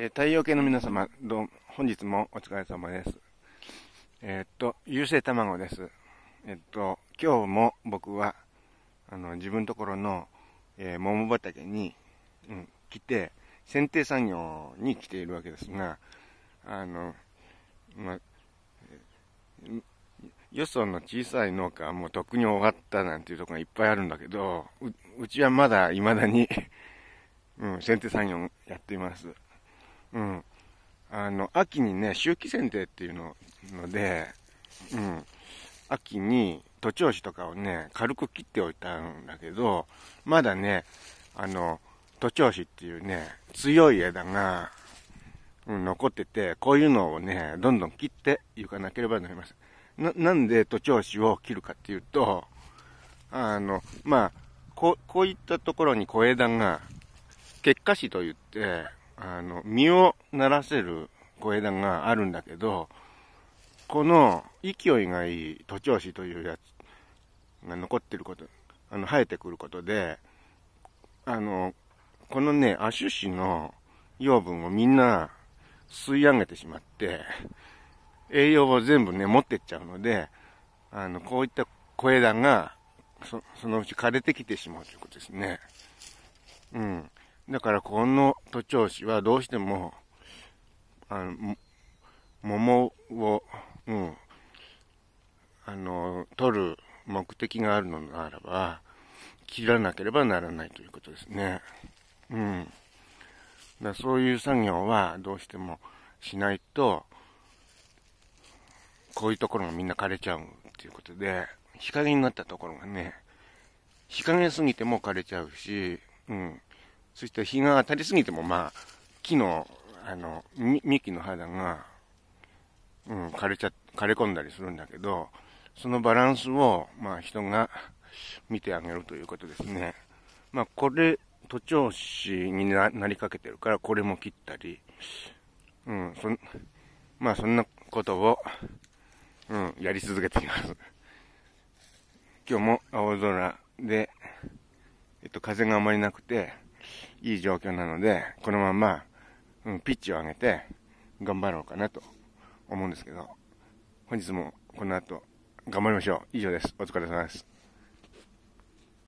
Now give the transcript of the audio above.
えー、太陽系の皆様、どうも、本日もお疲れ様です。えー、っと、優勢卵です。えっと、今日も僕は、あの、自分ところの、えー、桃畑に、うん、来て、剪定作業に来ているわけですが、あの、ま、よその小さい農家はもうとっくに終わったなんていうとこがいっぱいあるんだけど、ううちはまだ未だに うん、剪定作業やっています。うん。あの、秋にね、秋季剪定っていうの、ので、うん。秋に、徒長枝とかをね、軽く切っておいたんだけど、まだね、あの、徒長枝っていうね、強い枝が、うん、残ってて、こういうのをね、どんどん切っていかなければなりません。な、なんで徒長枝を切るかっていうと、あの、まあ、こう、こういったところに小枝が、結果枝といって、あの、身を鳴らせる小枝があるんだけど、この勢いがいい徒長枝というやつが残ってること、あの、生えてくることで、あの、このね、アシュシの養分をみんな吸い上げてしまって、栄養を全部ね、持ってっちゃうので、あの、こういった小枝が、そのうち枯れてきてしまうということですね。うん。だからこの徒長枝はどうしても、あの、桃を、うん、あの、取る目的があるのならば、切らなければならないということですね。うん。だそういう作業はどうしてもしないと、こういうところがみんな枯れちゃうっていうことで、日陰になったところがね、日陰すぎても枯れちゃうし、うん。そして日が当たりすぎても、まあ、木の、あの、幹の肌が、うん、枯れちゃ、枯れ込んだりするんだけど、そのバランスを、まあ、人が見てあげるということですね。まあ、これ、徒長枝になりかけてるから、これも切ったり、うん、そん、まあ、そんなことを、うん、やり続けています。今日も青空で、えっと、風があまりなくて、いい状況なので、このまま、うん、ピッチを上げて、頑張ろうかなと思うんですけど、本日もこの後、頑張りましょう。以上です。お疲れ様です。